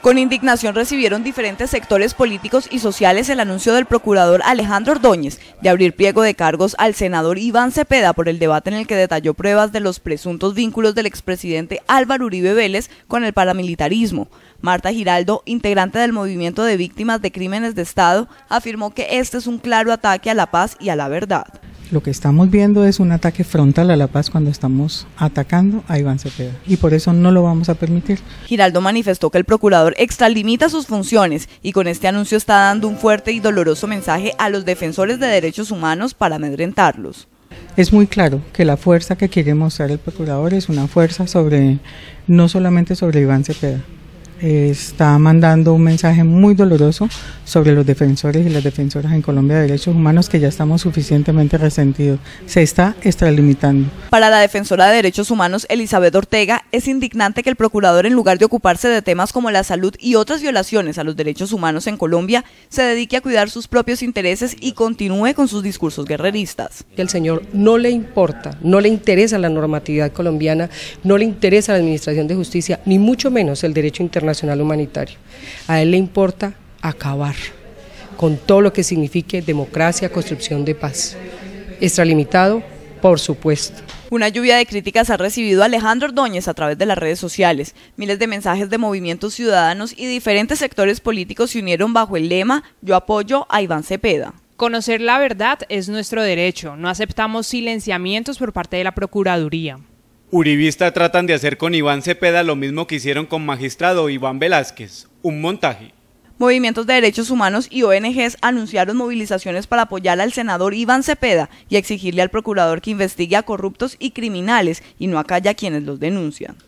Con indignación recibieron diferentes sectores políticos y sociales el anuncio del procurador Alejandro Ordóñez de abrir pliego de cargos al senador Iván Cepeda por el debate en el que detalló pruebas de los presuntos vínculos del expresidente Álvaro Uribe Vélez con el paramilitarismo. Marta Giraldo, integrante del movimiento de víctimas de crímenes de Estado, afirmó que este es un claro ataque a la paz y a la verdad. Lo que estamos viendo es un ataque frontal a la paz cuando estamos atacando a Iván Cepeda y por eso no lo vamos a permitir. Giraldo manifestó que el procurador extralimita sus funciones y con este anuncio está dando un fuerte y doloroso mensaje a los defensores de derechos humanos para amedrentarlos. Es muy claro que la fuerza que quiere mostrar el procurador es una fuerza sobre no solamente sobre Iván Cepeda, está mandando un mensaje muy doloroso sobre los defensores y las defensoras en Colombia de derechos humanos que ya estamos suficientemente resentidos. Se está extralimitando. Para la defensora de derechos humanos Elizabeth Ortega, es indignante que el procurador, en lugar de ocuparse de temas como la salud y otras violaciones a los derechos humanos en Colombia, se dedique a cuidar sus propios intereses y continúe con sus discursos guerreristas. El señor no le importa, no le interesa la normatividad colombiana, no le interesa la Administración de Justicia, ni mucho menos el derecho internacional nacional humanitario. A él le importa acabar con todo lo que signifique democracia, construcción de paz. Extralimitado, por supuesto. Una lluvia de críticas ha recibido Alejandro Ordóñez a través de las redes sociales. Miles de mensajes de movimientos ciudadanos y diferentes sectores políticos se unieron bajo el lema Yo apoyo a Iván Cepeda. Conocer la verdad es nuestro derecho. No aceptamos silenciamientos por parte de la Procuraduría. Uribista tratan de hacer con Iván Cepeda lo mismo que hicieron con magistrado Iván Velázquez, un montaje. Movimientos de derechos humanos y ONGs anunciaron movilizaciones para apoyar al senador Iván Cepeda y exigirle al procurador que investigue a corruptos y criminales y no acalle a quienes los denuncian.